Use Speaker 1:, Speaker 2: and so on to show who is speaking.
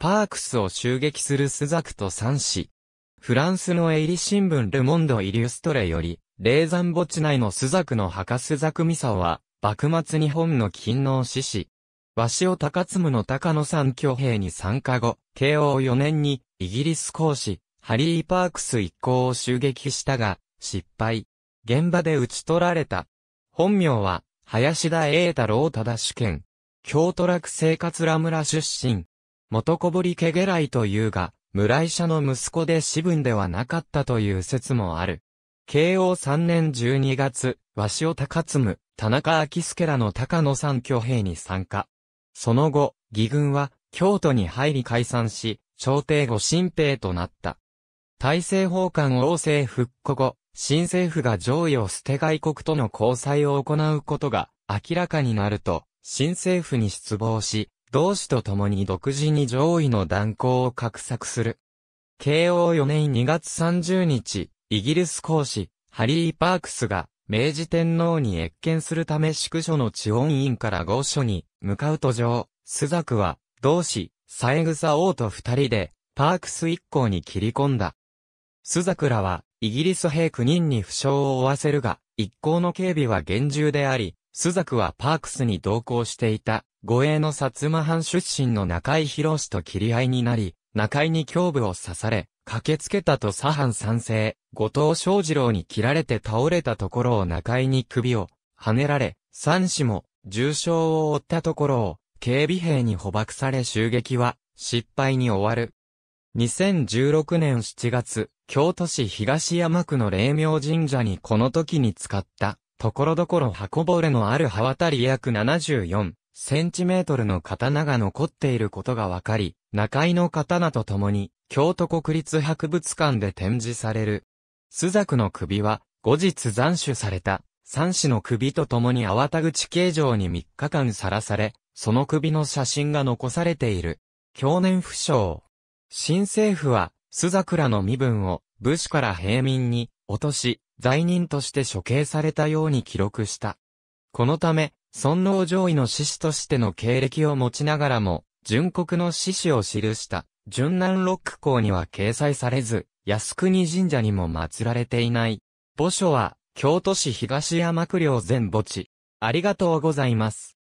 Speaker 1: パークスを襲撃するスザクと三子。フランスのエイリ新聞ルモンド・イリュストレより、霊山墓地内のスザクの墓スザクミサは、幕末日本の勤王志士。鷲尾高津の高野山挙兵に参加後、慶応4年に、イギリス公使、ハリー・パークス一行を襲撃したが、失敗。現場で撃ち取られた。本名は、林田栄太郎忠主権。京都楽生活ら村出身。元こりけげらいというが、村医者の息子で私分ではなかったという説もある。慶応3年12月、鷲尾高嗣、田中昭助らの高野山挙兵に参加。その後、義軍は京都に入り解散し、朝廷後新兵となった。大政奉還王政復古後、新政府が上位を捨て外国との交際を行うことが明らかになると、新政府に失望し、同志と共に独自に上位の断行を画策する。慶応4年2月30日、イギリス公使、ハリー・パークスが、明治天皇に謁見するため宿所の地温院から御所に向かう途上、スザクは、同志、サエグサ王と二人で、パークス一行に切り込んだ。スザクらは、イギリス兵9人に負傷を負わせるが、一行の警備は厳重であり、スザクはパークスに同行していた。護衛の薩摩藩出身の中井博士と切り合いになり、中井に胸部を刺され、駆けつけたと左藩賛成、後藤昌二郎に切られて倒れたところを中井に首を、跳ねられ、三死も、重傷を負ったところを、警備兵に捕獲され襲撃は、失敗に終わる。2016年7月、京都市東山区の霊明神社にこの時に使った、ところどころ箱ぼれのある刃渡り約74センチメートルの刀が残っていることがわかり、中井の刀と共に、京都国立博物館で展示される。朱雀の首は、後日斬首された、三子の首と共に粟田口形状に3日間さらされ、その首の写真が残されている。去年不詳。新政府は、朱らの身分を、武士から平民に、落とし、罪人として処刑されたように記録した。このため、尊王攘夷の志士としての経歴を持ちながらも、純国の志士を記した、純南六校には掲載されず、靖国神社にも祀られていない。墓所は、京都市東山区領全墓地。ありがとうございます。